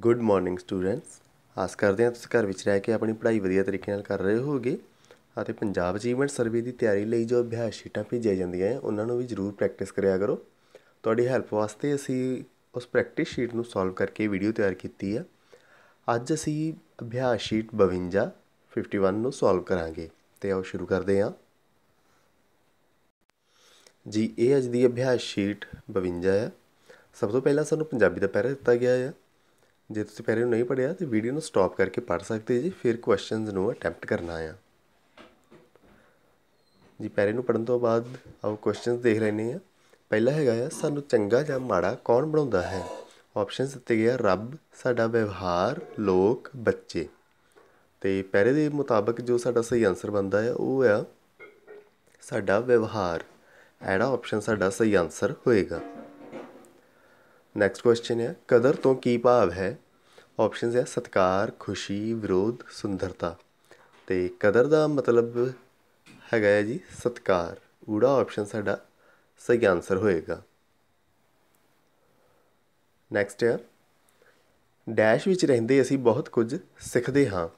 Good morning students ਆਸ ਕਰਦੇ ਹਾਂ ਤੁਸੀਂ ਘਰ ਵਿੱਚ ਰਹਿ ਕੇ ਆਪਣੀ ਪੜ੍ਹਾਈ ਵਧੀਆ ਤਰੀਕੇ ਨਾਲ ਕਰ ਰਹੇ ਹੋਗੇ ਅਤੇ ਪੰਜਾਬ ਅਚੀਵਮੈਂਟ ਸਰਵੇ ਦੀ ਤਿਆਰੀ ਲਈ ਜੋ ਅਭਿਆਸ ਸ਼ੀਟਾਂ ਭੇਜੀਆਂ ਜਾਂਦੀਆਂ ਹਨ ਉਹਨਾਂ ਨੂੰ ਵੀ ਜ਼ਰੂਰ ਪ੍ਰੈਕਟਿਸ ਕਰਿਆ ਕਰੋ ਤੁਹਾਡੀ ਹੈਲਪ ਵਾਸਤੇ ਅਸੀਂ ਉਸ ਪ੍ਰੈਕਟਿਸ ਸ਼ੀਟ ਨੂੰ ਸੋਲਵ ਕਰਕੇ ਵੀਡੀਓ ਤਿਆਰ ਕੀਤੀ ਹੈ ਅੱਜ ਅਸੀਂ ਅਭਿਆਸ ਸ਼ੀਟ 52 51 ਨੂੰ ਸੋਲਵ ਕਰਾਂਗੇ ਤੇ ਆਓ ਸ਼ੁਰੂ ਕਰਦੇ ਹਾਂ ਜੀ ਇਹ ਅੱਜ ਦੀ ਅਭਿਆਸ ਸ਼ੀਟ 52 ਹੈ ਸਭ ਤੋਂ ਪਹਿਲਾਂ ਸਾਨੂੰ ਪੰਜਾਬੀ ਦਾ ਪੈਰਾ ਦਿੱਤਾ ਗਿਆ ਹੈ ਜੇ ਤੁਸੀਂ ਪਹਿਲੇ ਨੂੰ ਨਹੀਂ ਪੜਿਆ ਤੇ ਵੀਡੀਓ ਨੂੰ ਸਟਾਪ ਕਰਕੇ ਪੜ ਸਕਦੇ ਜੀ ਫਿਰ ਕੁਐਸਚਨਸ ਨੂੰ ਅਟੈਂਪਟ ਕਰਨਾ ਆ ਜੀ ਪਹਿਲੇ ਨੂੰ ਪੜਨ ਤੋਂ ਬਾਅਦ ਆਪ ਕੁਐਸਚਨਸ ਦੇਖ ਲੈਣੇ ਆ ਪਹਿਲਾ ਹੈਗਾ ਆ ਸਾਨੂੰ ਚੰਗਾ ਜਾਂ ਮਾੜਾ ਕੌਣ ਬਣਾਉਂਦਾ ਹੈ ਆਪਸ਼ਨਸ ਦਿੱਤੇ ਗਏ ਆ ਰੱਬ ਸਾਡਾ ਵਿਵਹਾਰ ਲੋਕ ਬੱਚੇ ਤੇ ਪਹਿਲੇ ਦੇ ਮੁਤਾਬਕ ਜੋ ਸਾਡਾ ਸਹੀ ਆਨਸਰ ਬਣਦਾ ਹੈ ਉਹ ਆ ਸਾਡਾ ਵਿਵਹਾਰ ਐਡਾ ਆਪਸ਼ਨ ਸਾਡਾ ਸਹੀ ਆਨਸਰ ਹੋਏਗਾ ਨੈਕਸਟ ਕੁਐਸਚਨ ਹੈ ਕਦਰ ਤੋਂ ਕੀ ਭਾਵ ਹੈ ਆਪਸ਼ਨਸ ਹੈ ਸਤਕਾਰ ਖੁਸ਼ੀ ਵਿਰੋਧ ਸੁੰਦਰਤਾ ਤੇ ਕਦਰ ਦਾ ਮਤਲਬ ਹੈਗਾ ਜੀ ਸਤਕਾਰ ਊੜਾ ਆਪਸ਼ਨ ਸਾਡਾ ਸਹੀ ਆਨਸਰ ਹੋਏਗਾ ਨੈਕਸਟ ਹੈ ਡੈਸ਼ ਵਿੱਚ ਰਹਿੰਦੇ ਅਸੀਂ ਬਹੁਤ ਕੁਝ ਸਿੱਖਦੇ ਹਾਂ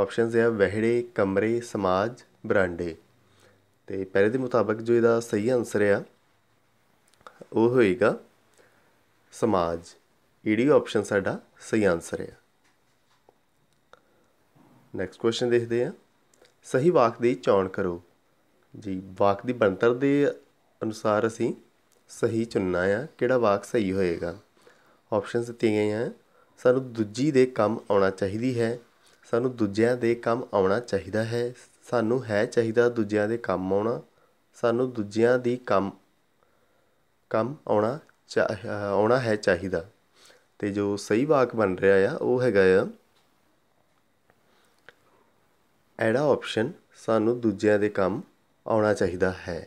ਆਪਸ਼ਨਸ ਹੈ ਵਹਿੜੇ ਕਮਰੇ ਸਮਾਜ ਬਰਾਂਡੇ ਤੇ ਪਹਿਲੇ ਦੇ ਮੁਤਾਬਕ ਜੋ ਇਹਦਾ ਸਹੀ ਆਨਸਰ ਹੈ ਉਹ ਹੋਏਗਾ ਸਮਾਜ ਈਡੀ ਆਪਸ਼ਨ ਸਾਡਾ ਸਹੀ ਆਨਸਰ ਹੈ ਨੈਕਸਟ ਕੁਐਸਚਨ ਦੇਖਦੇ ਹਾਂ ਸਹੀ ਵਾਕ ਦੀ ਚੋਣ ਕਰੋ ਜੀ ਵਾਕ ਦੀ ਬਣਤਰ ਦੇ ਅਨੁਸਾਰ ਅਸੀਂ ਸਹੀ ਚੁਣਨਾ ਆ ਕਿਹੜਾ ਵਾਕ ਸਹੀ ਹੋਏਗਾ ਆਪਸ਼ਨਸ ਦਿੱਤੀਆਂ ਗਈਆਂ ਹਨ ਸਾਨੂੰ ਦੂਜੀ ਦੇ ਕੰਮ ਆਉਣਾ ਚਾਹੀਦੀ ਹੈ ਸਾਨੂੰ ਦੂਜਿਆਂ ਦੇ ਕੰਮ ਆਉਣਾ ਚਾਹੀਦਾ ਹੈ ਸਾਨੂੰ ਹੈ ਚਾਹੀਦਾ ਦੂਜਿਆਂ ਦੇ ਕੰਮ ਆਉਣਾ ਸਾਨੂੰ ਦੂਜਿਆਂ ਦੀ ਕੰਮ ਕੰਮ ਆਉਣਾ ਆਉਣਾ ਹੈ ਚਾਹੀਦਾ ਤੇ ਜੋ ਸਹੀ ਵਾਕ ਬਣ ਰਿਹਾ ਆ ਉਹ ਹੈਗਾ ਆ ਐਡਾ ਆਪਸ਼ਨ ਸਾਨੂੰ ਦੂਜਿਆਂ ਦੇ ਕੰਮ ਆਉਣਾ ਚਾਹੀਦਾ ਹੈ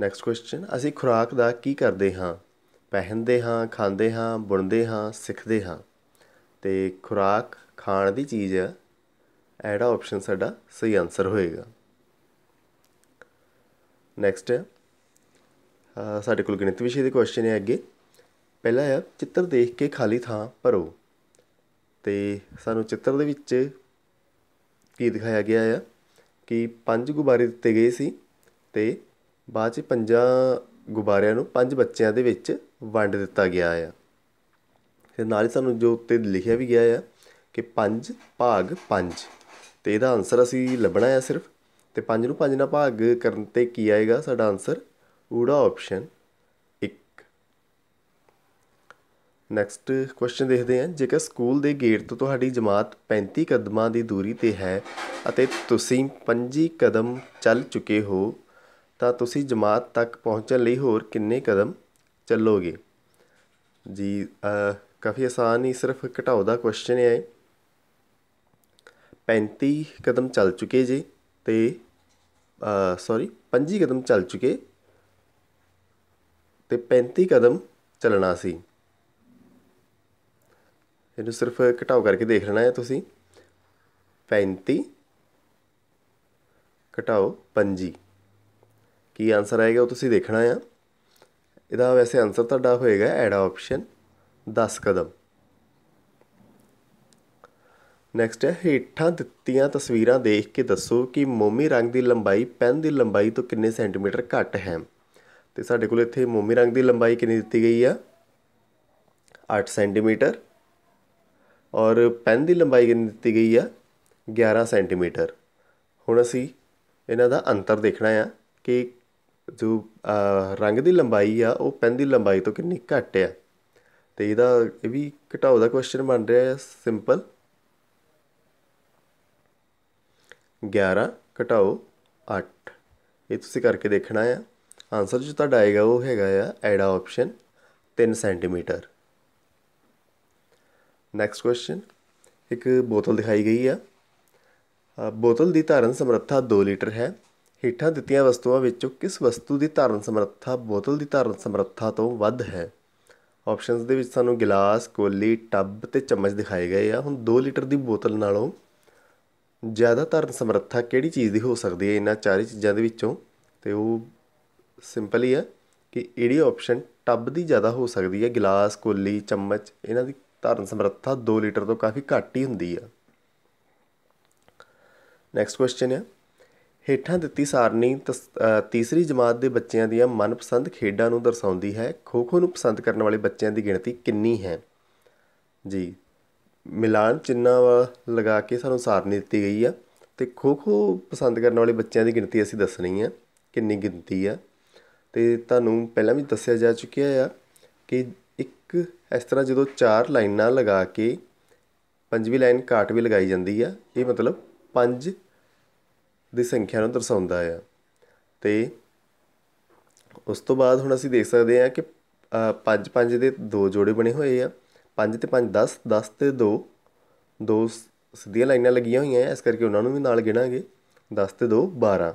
ਨੈਕਸਟ ਕੁਐਸਚਨ ਅਸੀਂ ਖੁਰਾਕ ਦਾ ਕੀ ਕਰਦੇ ਹਾਂ ਪਹਿਨਦੇ ਹਾਂ ਖਾਂਦੇ ਹਾਂ ਬੁਣਦੇ ਹਾਂ ਸਿੱਖਦੇ ਹਾਂ ਤੇ ਖੁਰਾਕ ਖਾਣ ਦੀ ਚੀਜ਼ ਹੈ ਐਡਾ ਆਪਸ਼ਨ ਸਾਡਾ ਸਹੀ ਆਨਸਰ ਹੋਏਗਾ ਨੈਕਸਟ ਹੈ ਸਾਡੇ ਕੋਲ ਗਣਿਤ ਵਿਸ਼ੇ ਦੇ ਕੁਐਸਚਨ ਹੈ ਅੱਗੇ ਪਹਿਲਾ ਹੈ ਚਿੱਤਰ ਦੇਖ ਕੇ ਖਾਲੀ ਥਾਂ ਭਰੋ ਤੇ ਸਾਨੂੰ ਚਿੱਤਰ ਦੇ ਵਿੱਚ ਕੀ ਦਿਖਾਇਆ ਗਿਆ ਹੈ ਕਿ ਪੰਜ ਗੁਬਾਰੇ ਦਿੱਤੇ ਗਏ ਸੀ ਤੇ ਬਾਅਦ ਚ ਪੰਜਾਂ ਗੁਬਾਰਿਆਂ ਨੂੰ ਪੰਜ ਬੱਚਿਆਂ ਦੇ ਵਿੱਚ ਵੰਡ ਦਿੱਤਾ ਗਿਆ ਹੈ ਤੇ ਨਾਲ ਹੀ ਸਾਨੂੰ ਜੋ ਉੱਤੇ ਲਿਖਿਆ ਵੀ ਗਿਆ ਹੈ ਕਿ 5 ਭਾਗ 5 ਤੇ ਇਹਦਾ ਆਨਸਰ ਅਸੀਂ ਲੱਭਣਾ ਹੈ ਸਿਰਫ ਤੇ 5 ਨੂੰ 5 ਨਾਲ ਭਾਗ ਕਰਨ ਤੇ ਕੀ ਆਏਗਾ ਸਾਡਾ ਆਨਸਰ ਊੜਾ ਆਪਸ਼ਨ 1 ਨੈਕਸਟ ਕੁਐਸਚਨ ਦੇਖਦੇ ਹਾਂ ਜੇਕਰ ਸਕੂਲ ਦੇ ਗੇਟ ਤੋਂ ਤੁਹਾਡੀ ਜਮਾਤ 35 ਕਦਮਾਂ ਦੀ ਦੂਰੀ ਤੇ ਹੈ ਅਤੇ ਤੁਸੀਂ 25 ਕਦਮ ਚੱਲ ਚੁੱਕੇ ਹੋ ਤਾਂ ਤੁਸੀਂ ਜਮਾਤ ਤੱਕ ਪਹੁੰਚਣ ਲਈ ਹੋਰ ਕਿੰਨੇ ਕਦਮ ਚੱਲੋਗੇ ਜੀ ਕਾਫੀ ਆਸਾਨ ਹੀ ਸਿਰਫ ਘਟਾਓ ਦਾ ਕੁਐਸਚਨ ਹੈ 35 ਕਦਮ ਚੱਲ ਚੁੱਕੇ ਜੀ ਤੇ ਸੌਰੀ 25 ਕਦਮ ਚੱਲ ਚੁੱਕੇ ਤੇ 35 ਕਦਮ ਚੱਲਣਾ ਸੀ ਇਹਨੂੰ ਸਿਰਫ ਘਟਾਓ ਕਰਕੇ ਦੇਖ ਲੈਣਾ ਹੈ ਤੁਸੀਂ 35 ਘਟਾਓ 25 ਕੀ ਆਨਸਰ ਆਏਗਾ ਉਹ ਤੁਸੀਂ ਦੇਖਣਾ ਆ ਇਹਦਾ ਵੈਸੇ ਆਨਸਰ ਤੁਹਾਡਾ ਹੋਏਗਾ ਐਡ ਆਪਸ਼ਨ 10 ਕਦਮ ਨੈਕਸਟ ਹੈ ਹੇਠਾਂ ਦਿੱਤੀਆਂ ਤਸਵੀਰਾਂ ਦੇਖ ਕੇ ਦੱਸੋ ਕਿ ਮੋਮੀ ਰੰਗ ਦੀ ਲੰਬਾਈ ਪੈਨ ਦੀ ਲੰਬਾਈ ਤੋਂ ਕਿੰਨੇ ਸੈਂਟੀਮੀਟਰ ਘੱਟ ਹੈ ਤੇ ਸਾਡੇ ਕੋਲ ਇੱਥੇ ਮੋਮੀ ਰੰਗ ਦੀ ਲੰਬਾਈ ਕਿੰਨੀ ਦਿੱਤੀ ਗਈ ਆ 8 ਸੈਂਟੀਮੀਟਰ ਔਰ ਪੈਨ ਦੀ ਲੰਬਾਈ ਕਿੰਨੀ ਦਿੱਤੀ ਗਈ ਆ 11 ਸੈਂਟੀਮੀਟਰ ਹੁਣ ਅਸੀਂ ਇਹਨਾਂ ਦਾ ਅੰਤਰ ਦੇਖਣਾ ਆ ਕਿ ਜੋ ਰੰਗ ਦੀ ਲੰਬਾਈ ਆ ਉਹ ਪੈਨ ਦੀ ਲੰਬਾਈ ਤੋਂ ਕਿੰਨੀ ਘੱਟ ਆ ਤੇ ਇਹਦਾ ਇਹ ਵੀ ਘਟਾਓ ਦਾ ਕੁਐਸਚਨ ਬਣ ਰਿਹਾ ਹੈ ਸਿੰਪਲ 11 ਘਟਾਓ 8 ਇਹ ਤੁਸੀਂ ਕਰਕੇ ਦੇਖਣਾ ਆ ਆਨਸਰ ਜੋ ਤੁਹਾਡਾ ਆਏਗਾ ਉਹ ਹੈਗਾ ਆ ਐਡਾ ਆਪਸ਼ਨ 3 ਸੈਂਟੀਮੀਟਰ ਨੈਕਸਟ ਕੁਐਸਚਨ ਇੱਕ ਬੋਤਲ ਦਿਖਾਈ ਗਈ ਆ ਬੋਤਲ ਦੀ ਧਾਰਨ ਸਮਰੱਥਾ 2 ਲੀਟਰ ਹੈ ਹੇਠਾਂ ਦਿੱਤੀਆਂ ਵਸਤੂਆਂ ਵਿੱਚੋਂ ਕਿਸ ਵਸਤੂ ਦੀ ਧਾਰਨ ਸਮਰੱਥਾ ਬੋਤਲ ਦੀ ਧਾਰਨ ਸਮਰੱਥਾ ਤੋਂ ਵੱਧ ਹੈ ਆਪਸ਼ਨਸ ਦੇ ਵਿੱਚ ਸਾਨੂੰ ਗਲਾਸ ਕੋਲੀ ਟੱਬ ਤੇ ਚਮਚ ਦਿਖਾਏ ਗਏ ਆ ਹੁਣ 2 ਲੀਟਰ ਦੀ ਬੋਤਲ ਨਾਲੋਂ ਜ਼ਿਆਦਾ ਧਾਰਨ ਸਮਰੱਥਾ ਕਿਹੜੀ ਚੀਜ਼ ਦੀ ਹੋ ਸਕਦੀ ਹੈ ਇਹਨਾਂ ਚਾਰੇ ਚੀਜ਼ਾਂ ਦੇ ਵਿੱਚੋਂ ਤੇ ਉਹ ਸਿੰਪਲ ਹੀ ਹੈ ਕਿ ਇਹੜੀ ਆਪਸ਼ਨ ਟੱਬ ਦੀ ਜ਼ਿਆਦਾ ਹੋ ਸਕਦੀ ਹੈ ਗਲਾਸ ਕੋਲੀ ਚਮਚ ਇਹਨਾਂ ਦੀ ਧਾਰਨ ਸਮਰੱਥਾ 2 ਲੀਟਰ ਤੋਂ ਕਾਫੀ ਘੱਟ ਹੀ ਹੁੰਦੀ ਆ ਨੈਕਸਟ ਕੁਐਸਚਨ ਹੈ ਹੇਠਾਂ ਦਿੱਤੀ ਸਾਰਣੀ ਤੀਸਰੀ ਜਮਾਤ ਦੇ ਬੱਚਿਆਂ ਦੀਆਂ ਮਨਪਸੰਦ ਖੇਡਾਂ ਨੂੰ ਦਰਸਾਉਂਦੀ ਹੈ ਖੋ ਖੋ ਨੂੰ ਪਸੰਦ ਕਰਨ ਵਾਲੇ ਬੱਚਿਆਂ ਦੀ ਗਿਣਤੀ ਕਿੰਨੀ ਹੈ ਜੀ ਮਿਲਾਨ ਚਿੰਨਾ ਲਗਾ ਕੇ ਸਾਨੂੰ ਸਾਰਣੀ ਦਿੱਤੀ ਗਈ ਆ ਤੇ ਖੋ ਖੋ ਪਸੰਦ ਕਰਨ ਵਾਲੇ ਬੱਚਿਆਂ ਦੀ ਗਿਣਤੀ ਅਸੀਂ ਦੱਸਣੀ ਹੈ ਕਿੰਨੀ ਗਿਣਤੀ ਆ ਤੇ ਤੁਹਾਨੂੰ ਪਹਿਲਾਂ ਵੀ ਦੱਸਿਆ ਜਾ ਚੁੱਕਿਆ ਆ ਕਿ ਇੱਕ ਇਸ ਤਰ੍ਹਾਂ ਜਦੋਂ ਚਾਰ ਲਾਈਨਾਂ ਲਗਾ ਕੇ ਪੰਜਵੀਂ ਲਾਈਨ ਕਾਟ ਵੀ ਲਗਾਈ ਜਾਂਦੀ ਆ ਇਹ ਮਤਲਬ ਪੰਜ ਦੀ ਸੰਖਿਆ ਨੂੰ ਦਰਸਾਉਂਦਾ ਆ ਤੇ ਉਸ ਤੋਂ ਬਾਅਦ ਹੁਣ ਅਸੀਂ ਦੇਖ ਸਕਦੇ ਆ ਕਿ ਪੰਜ ਪੰਜ ਦੇ ਦੋ ਜੋੜੇ ਬਣੇ ਹੋਏ ਆ ਪੰਜ ਤੇ ਪੰਜ 10 10 ਤੇ 2 ਦੋ ਸਿੱਧੀਆਂ ਲਾਈਨਾਂ ਲੱਗੀਆਂ ਹੋਈਆਂ ਐ ਇਸ ਕਰਕੇ ਉਹਨਾਂ ਨੂੰ ਵੀ ਨਾਲ ਗਿਣਾਂਗੇ 10 ਤੇ 2 12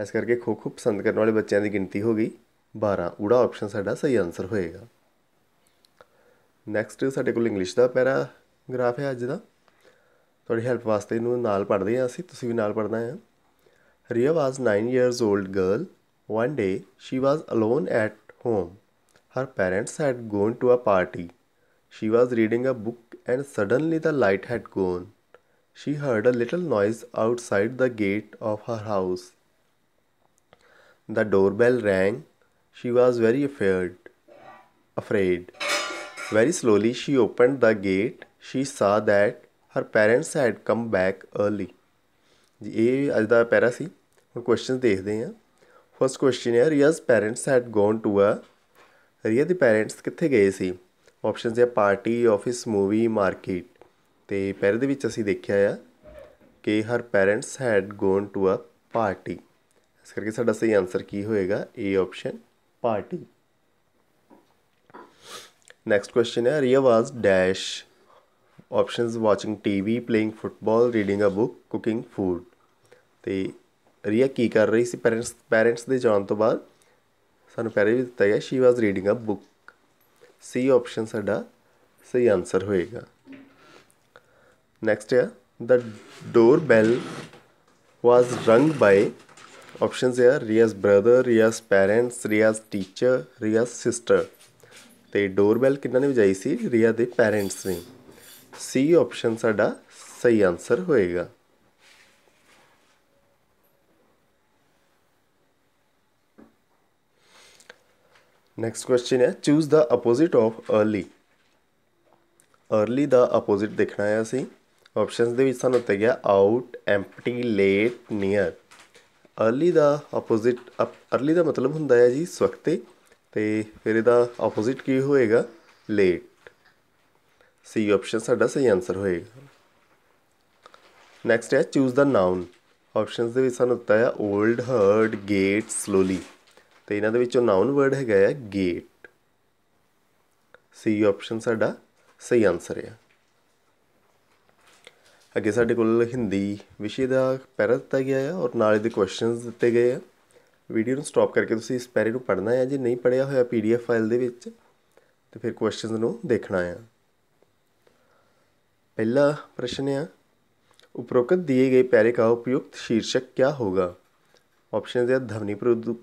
ਇਸ ਕਰਕੇ ਖੋ ਖੋ ਪਸੰਦ ਕਰਨ ਵਾਲੇ ਬੱਚਿਆਂ ਦੀ ਗਿਣਤੀ ਹੋ ਗਈ 12 ਉੜਾ ਆਪਸ਼ਨ ਸਾਡਾ ਸਹੀ ਆਨਸਰ ਹੋਏਗਾ ਨੈਕਸਟ ਸਾਡੇ ਕੋਲ ਇੰਗਲਿਸ਼ ਦਾ ਪੈਰਾ ਗ੍ਰਾਫ ਹੈ ਅੱਜ ਦਾ ਤੁਹਾਡੀ ਹੈਲਪ ਵਾਸਤੇ ਇਹਨੂੰ ਨਾਲ ਪੜ੍ਹਦੇ ਹਾਂ ਅਸੀਂ ਤੁਸੀਂ ਵੀ ਨਾਲ ਪੜ੍ਹਨਾ ਹੈ Riya was 9 years old girl one day she was alone at home her parents had gone to a party she was reading a book and suddenly the light had gone she heard a little noise outside the gate of her house The doorbell rang. She was very afraid. Afraid. Very slowly she opened the gate. She saw that her parents had come back early. ਜੀ ਇਹ ਅੱਜ ਦਾ ਪੈਰਾ ਸੀ ਹੁਣ question ਦੇਖਦੇ ਹਾਂ first question ਹੈ Riya's parents had gone to a Riya ਦੇ parents ਕਿੱਥੇ ਗਏ ਸੀ ਆਪਸ਼ਨਸ ਹੈ ਪਾਰਟੀ ਆਫਿਸ ਮੂਵੀ ਮਾਰਕੀਟ ਤੇ ਪੈਰ ਦੇ ਵਿੱਚ ਅਸੀਂ ਦੇਖਿਆ ਆ ਕਿ her parents had gone to a party ਇਸ ਕਰਕੇ ਸਾਡਾ ਸਹੀ ਆਨਸਰ ਕੀ ਹੋਏਗਾ A option party next question ਹੈ Riya was dash options watching TV playing football reading a book cooking food ਤੇ ਰੀਆ ਕੀ ਕਰ ਰਹੀ ਸੀ ਪੈਰੈਂਟਸ ਪੈਰੈਂਟਸ ਦੇ ਜਾਣ ਤੋਂ ਬਾਅਦ ਸਾਨੂੰ ਪਹਿਲੇ ਵੀ ਦਿੱਤਾ ਗਿਆ she was reading a book C option ਸਾਡਾ ਸਹੀ ਆਨਸਰ ਹੋਏਗਾ ਨੈਕਸਟ ਹੈ ਦ ਡੋਰ ਬੈਲ ਵਾਸ ਰੰਗ ਬਾਈ ਆਪਸ਼ਨਸ ਆ Riya's brother Riya's parents Riya's teacher Riya's sister ਤੇ ਡੋਰਬੈਲ ਕਿੰਨਾਂ ਨੇ ਵਜਾਈ ਸੀ ਰੀਆ ਦੇ ਪੇਰੈਂਟਸ ਨੇ ਸੀ ਆਪਸ਼ਨ ਸਾਡਾ ਸਹੀ ਆਨਸਰ ਹੋਏਗਾ ਨੈਕਸਟ ਕੁਐਸਚਨ ਹੈ choose the opposite of early early the opposite ਦੇਖਣਾ ਹੈ ਅਸੀਂ ਆਪਸ਼ਨਸ ਦੇ ਵਿੱਚ ਸਾਨੂੰ ਦਿੱਤਾ ਗਿਆ out empty late near early the opposite early ਦਾ ਮਤਲਬ ਹੁੰਦਾ ਹੈ ਜੀ ਸਵਕਤੇ ਤੇ ਫਿਰ ਇਹਦਾ ਆਪੋਜ਼ਿਟ ਕੀ ਹੋਏਗਾ ਲੇਟ ਸੀ ਆਪਸ਼ਨ ਸਾਡਾ ਸਹੀ ਆਨਸਰ ਹੋਏਗਾ ਨੈਕਸਟ ਹੈ ਚੂਜ਼ ਦਾ ਨਾਉਨ ਆਪਸ਼ਨਸ ਦੇ ਵਿੱਚ ਸਾਨੂੰ ਦਿੱਤਾ ਹੈ 올ਡ ਹਰਡ ਗੇਟ ਸਲੋਲੀ ਤੇ ਇਹਨਾਂ ਦੇ ਵਿੱਚੋਂ ਨਾਉਨ ਵਰਡ ਹੈਗਾ ਹੈ ਗੇਟ ਸੀ ਆਪਸ਼ਨ ਸਾਡਾ ਸਹੀ ਆਨਸਰ ਹੈ ਅੱਗੇ ਸਾਡੇ ਕੋਲ ਹਿੰਦੀ ਵਿਸ਼ੇ ਦਾ ਪੈਰਾ ਦਿੱਤਾ ਗਿਆ ਹੈ ਔਰ ਨਾਲ ਇਹਦੇ ਕੁਐਸਚਨਸ ਦਿੱਤੇ ਗਏ ਆ ਵੀਡੀਓ ਨੂੰ ਸਟਾਪ ਕਰਕੇ ਤੁਸੀਂ ਇਸ ਪੈਰੇ ਨੂੰ ਪੜ੍ਹਨਾ ਹੈ ਜੇ ਨਹੀਂ ਪੜਿਆ ਹੋਇਆ ਪੀਡੀਐਫ ਫਾਈਲ ਦੇ ਵਿੱਚ ਤੇ ਫਿਰ ਕੁਐਸਚਨਸ ਨੂੰ ਦੇਖਣਾ ਹੈ ਪਹਿਲਾ ਪ੍ਰਸ਼ਨ ਹੈ ਉਪਰੋਕਤ ਦਿਏ ਗਏ ਪੈਰੇ ਦਾ ਉਪਯੁਕਤ ਸ਼ੀਰਸ਼ਕ क्या होगा ਆਪਸ਼ਨਸ ਹੈ ਧਵਨੀ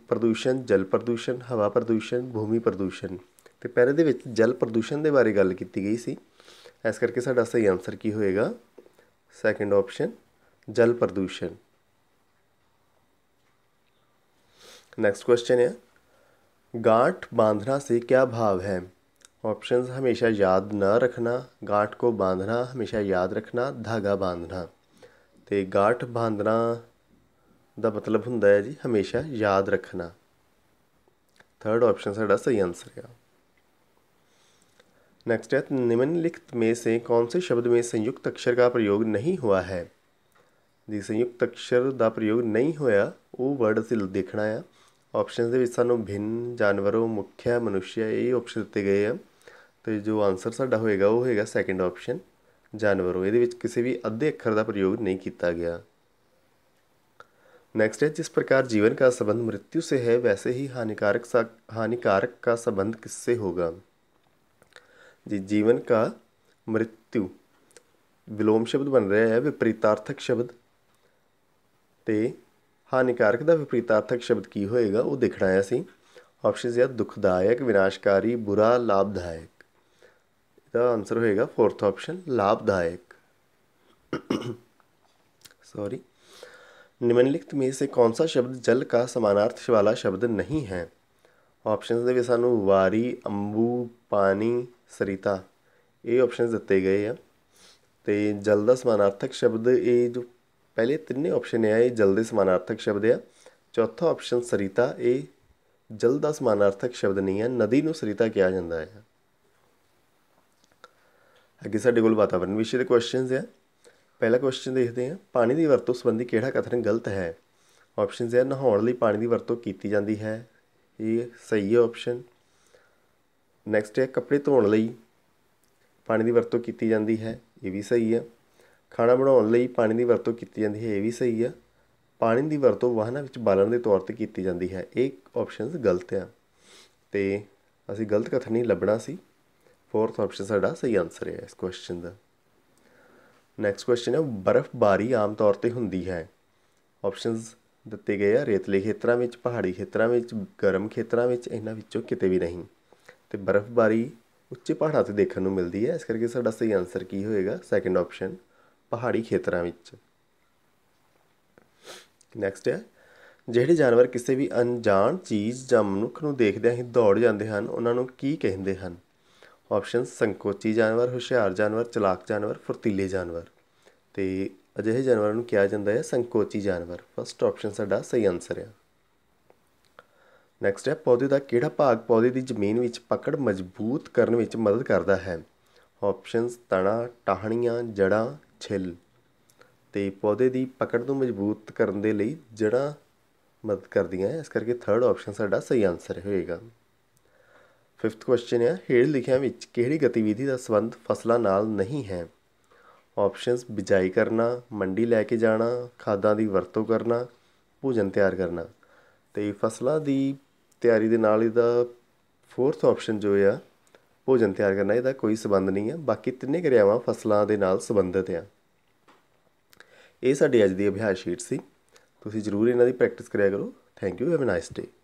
ਪ੍ਰਦੂਸ਼ਣ ਜਲ ਪ੍ਰਦੂਸ਼ਣ ਹਵਾ ਪ੍ਰਦੂਸ਼ਣ ਭੂਮੀ ਪ੍ਰਦੂਸ਼ਣ ਤੇ ਪੈਰੇ ਦੇ ਵਿੱਚ ਜਲ ਪ੍ਰਦੂਸ਼ਣ ਦੇ ਬਾਰੇ ਗੱਲ ਕੀਤੀ ਗਈ ਸੀ ਇਸ ਕਰਕੇ ਸਾਡਾ ਸਹੀ ਆਨਸਰ ਕੀ ਹੋਏਗਾ सेकंड ऑप्शन जल प्रदूषण नेक्स्ट क्वेश्चन है गांठ बांधना से क्या भाव है ऑप्शन हमेशा याद न रखना गांठ को बांधना हमेशा याद रखना धागा बांधना तो गांठ बांधना का मतलब होंगे जी हमेशा याद रखना थर्ड ऑप्शन साढ़ा सही आंसर है नेक्स्ट है निम्नलिखित में से कौन से शब्द में संयुक्त अक्षर का प्रयोग नहीं हुआ है ਜੀ ਸੰਯੁਕਤ ਅਕਸ਼ਰ ਦਾ ਪ੍ਰਯੋਗ ਨਹੀਂ ਹੋਇਆ ਉਹ ਵਰਡ ਅਸੀਂ ਦੇਖਣਾ ਆ ਆਪਸ਼ਨਸ ਦੇ ਵਿੱਚ ਸਾਨੂੰ ਭਿੰਨ ਜਾਨਵਰੋਂ ਮੁਖਿਆ ਮਨੁਸ਼ਿਆ ਇਹ ਆਪਸ਼ਨ ਦਿੱਤੇ ਗਏ ਆ ਤੇ ਜੋ ਆਨਸਰ ਸਾਡਾ ਹੋਏਗਾ ਉਹ ਹੋਏਗਾ ਸੈਕੰਡ ਆਪਸ਼ਨ ਜਾਨਵਰੋਂ ਇਹਦੇ ਵਿੱਚ ਕਿਸੇ ਵੀ ਅੱਧੇ ਅੱਖਰ ਦਾ ਪ੍ਰਯੋਗ ਨਹੀਂ ਕੀਤਾ ਗਿਆ नेक्स्ट है जिस प्रकार जीवन का संबंध मृत्यु से है वैसे ही हानिकारक सा हानिकारक का ਕਿਸ ਸੇ ਹੋਗਾ जी जीवन का मृत्यु ਵਿਲੋਮ ਸ਼ਬਦ ਬਣ ਰਿਹਾ ਹੈ ਵਿਪਰੀਤਾਰਥਕ ਸ਼ਬਦ ਤੇ ਹਾਨੀਕਾਰਕ ਦਾ ਵਿਪਰੀਤਾਰਥਕ ਸ਼ਬਦ ਕੀ ਹੋਏਗਾ ਉਹ ਦੇਖਣਾ ਹੈ ਅਸੀਂ ਆਪਸ਼ਨਸ ਹੈ ਦੁਖਦਾਇਕ ਵਿਨਾਸ਼ਕਾਰੀ ਬੁਰਾ ਲਾਭਦਾਇਕ ਇਹਦਾ ਆਨਸਰ ਹੋਏਗਾ ਫੋਰਥ ਆਪਸ਼ਨ ਲਾਭਦਾਇਕ ਸੌਰੀ ਨਿਮਨਲਿਖਤ ਮੇਂ से कौन सा शब्द जल का समानार्थी वाला शब्द नहीं है ऑप्शंस ਦੇ ਵਿੱਚ ਸਾਨੂੰ ਵਾਰੀ ਅੰਬੂ ਪਾਣੀ ਸਰਿਤਾ ਇਹ ਆਪਸ਼ਨਸ ਦਿੱਤੇ ਗਏ ਆ ਤੇ ਜਲ ਦਾ ਸਮਾਨਾਰਥਕ ਸ਼ਬਦ ਇਹ ਜੋ ਪਹਿਲੇ ਤਿੰਨੇ ਆਪਸ਼ਨ ਆ ਇਹ ਜਲ ਦੇ ਸਮਾਨਾਰਥਕ ਸ਼ਬਦ ਆ ਚੌਥਾ ਆਪਸ਼ਨ ਸਰਿਤਾ ਇਹ ਜਲ ਦਾ ਸਮਾਨਾਰਥਕ ਸ਼ਬਦ ਨਹੀਂ ਆ ਨਦੀ ਨੂੰ ਸਰਿਤਾ ਕਿਹਾ ਜਾਂਦਾ ਹੈ ਅੱਗੇ ਸਾਡੇ ਕੋਲ ਵਾਤਾਵਰਣ ਵਿਸ਼ੇ ਦੇ ਕੁਐਸਚਨਸ ਆ ਪਹਿਲਾ ਕੁਐਸਚਨ ਦੇਖਦੇ ਆ ਪਾਣੀ ਦੀ ਵਰਤੋਂ ਸੰਬੰਧੀ ਕਿਹੜਾ ਕਥਨ ਗਲਤ ਹੈ ਆਪਸ਼ਨਸ ਹੈ ਨਹਾਉਣ ਲਈ ਪਾਣੀ ਦੀ ਵਰਤੋਂ ਕੀਤੀ ਜਾਂਦੀ ਹੈ ਇਹ ਸਹੀ ਹੈ ਆਪਸ਼ਨ ਨੈਕਸਟ ਹੈ ਕੱਪੜੇ ਧੋਣ ਲਈ ਪਾਣੀ ਦੀ ਵਰਤੋਂ ਕੀਤੀ ਜਾਂਦੀ ਹੈ ਇਹ ਵੀ ਸਹੀ ਹੈ ਖਾਣਾ ਬਣਾਉਣ ਲਈ ਪਾਣੀ ਦੀ ਵਰਤੋਂ ਕੀਤੀ ਜਾਂਦੀ ਹੈ ਇਹ ਵੀ ਸਹੀ ਹੈ ਪਾਣੀ ਦੀ ਵਰਤੋਂ ਵਾਹਨਾਂ ਵਿੱਚ ਬਾਲਣ ਦੇ ਤੌਰ ਤੇ ਕੀਤੀ ਜਾਂਦੀ ਹੈ ਇਹ ਆਪਸ਼ਨਸ ਗਲਤ ਆ ਤੇ ਅਸੀਂ ਗਲਤ ਕਥਨ ਨਹੀਂ ਲੱਭਣਾ ਸੀ ਫੋਰਥ ਆਪਸ਼ਨ ਸਾਡਾ ਸਹੀ ਆਨਸਰ ਹੈ ਇਸ ਕੁਐਸਚਨ ਦਾ ਨੈਕਸਟ ਕੁਐਸਚਨ ਹੈ ਬਰਫ਼ਬਾਰੀ ਆਮ ਤੌਰ ਤੇ ਹੁੰਦੀ ਹੈ ਆਪਸ਼ਨਸ ਦਿੱਤੇ ਗਏ ਆ ਰੇਤਲੇ ਖੇਤਰਾਂ ਵਿੱਚ ਪਹਾੜੀ ਖੇਤਰਾਂ ਵਿੱਚ ਗਰਮ ਖੇਤਰਾਂ ਵਿੱਚ ਇਹਨਾਂ ਵਿੱਚੋਂ ਕਿਤੇ ਵੀ ਨਹੀਂ ਤੇ ਬਰਫ਼ਬਾਰੀ ਉੱਚੇ ਪਹਾੜਾਂ 'ਤੇ ਦੇਖਣ ਨੂੰ ਮਿਲਦੀ ਹੈ ਇਸ ਕਰਕੇ ਸਾਡਾ ਸਹੀ ਆਨਸਰ ਕੀ ਹੋਏਗਾ ਸੈਕੰਡ ਆਪਸ਼ਨ ਪਹਾੜੀ ਖੇਤਰਾਂ ਵਿੱਚ ਨੈਕਸਟ ਹੈ ਜਿਹੜੇ ਜਾਨਵਰ ਕਿਸੇ ਵੀ ਅਣਜਾਣ ਚੀਜ਼ ਜਾਂ ਮਨੁੱਖ ਨੂੰ ਦੇਖਦੇ ਹੀ ਦੌੜ ਜਾਂਦੇ ਹਨ ਉਹਨਾਂ ਨੂੰ ਕੀ ਕਹਿੰਦੇ ਹਨ ਆਪਸ਼ਨ ਸੰਕੋਚੀ ਜਾਨਵਰ ਹੁਸ਼ਿਆਰ ਜਾਨਵਰ ਚਲਾਕ ਜਾਨਵਰ ਫੁਰਤੀਲੇ ਜਾਨਵਰ ਤੇ ਅਜਿਹੇ ਜਾਨਵਰਾਂ ਨੂੰ ਕਿਹਾ ਜਾਂਦਾ ਹੈ ਸੰਕੋਚੀ ਜਾਨਵਰ ਫਸਟ ਆਪਸ਼ਨ ਸਾਡਾ ਸਹੀ ਆਨਸਰ ਹੈ ਨੈਕਸਟ ਹੈ ਪੌਦੇ ਦਾ ਕਿਹੜਾ ਭਾਗ ਪੌਦੇ ਦੀ ਜ਼ਮੀਨ ਵਿੱਚ ਪਕੜ ਮਜ਼ਬੂਤ ਕਰਨ ਵਿੱਚ ਮਦਦ ਕਰਦਾ ਹੈ ਆਪਸ਼ਨਸ ਤਣਾ ਟਾਹਣੀਆਂ ਜੜਾਂ ਛਿੱਲ ਤੇ ਪੌਦੇ ਦੀ ਪਕੜ ਨੂੰ ਮਜ਼ਬੂਤ ਕਰਨ ਦੇ ਲਈ ਜੜਾਂ ਮਦਦ ਕਰਦੀਆਂ ਇਸ ਕਰਕੇ ਥਰਡ ਆਪਸ਼ਨ ਸਾਡਾ ਸਹੀ ਆਨਸਰ ਹੋਏਗਾ ਫਿਫਥ ਕੁਐਸਚਨ ਹੈ ਹੇਠ ਲਿਖਿਆਂ ਵਿੱਚ ਕਿਹੜੀ ਗਤੀਵਿਧੀ ਦਾ ਸੰਬੰਧ ਫਸਲਾਂ ਨਾਲ ਨਹੀਂ ਹੈ ਆਪਸ਼ਨਸ ਬਿਜਾਈ ਕਰਨਾ ਮੰਡੀ ਲੈ ਕੇ ਜਾਣਾ ਖਾਦਾਂ ਦੀ ਵਰਤੋਂ ਕਰਨਾ ਭੋਜਨ ਤਿਆਰ ਕਰਨਾ ਤੇ ਫਸਲਾਂ ਦੀ ਤਿਆਰੀ ਦੇ ਨਾਲ ਇਹਦਾ ਫੋਰਥ ਆਪਸ਼ਨ ਜੋ ਆ ਭੋਜਨ ਤਿਆਰ ਕਰਨਾ ਇਹਦਾ ਕੋਈ ਸਬੰਧ ਨਹੀਂ ਆ ਬਾਕੀ ਤਿੰਨੇ ਕਿਰਿਆਵਾਂ ਫਸਲਾਂ ਦੇ ਨਾਲ ਸੰਬੰਧਿਤ ਆ ਇਹ ਸਾਡੀ ਅੱਜ ਦੀ ਅਭਿਆਸ ਸ਼ੀਟ ਸੀ ਤੁਸੀਂ ਜ਼ਰੂਰ ਇਹਨਾਂ ਦੀ ਪ੍ਰੈਕਟਿਸ ਕਰਿਆ ਕਰੋ thank you have a nice day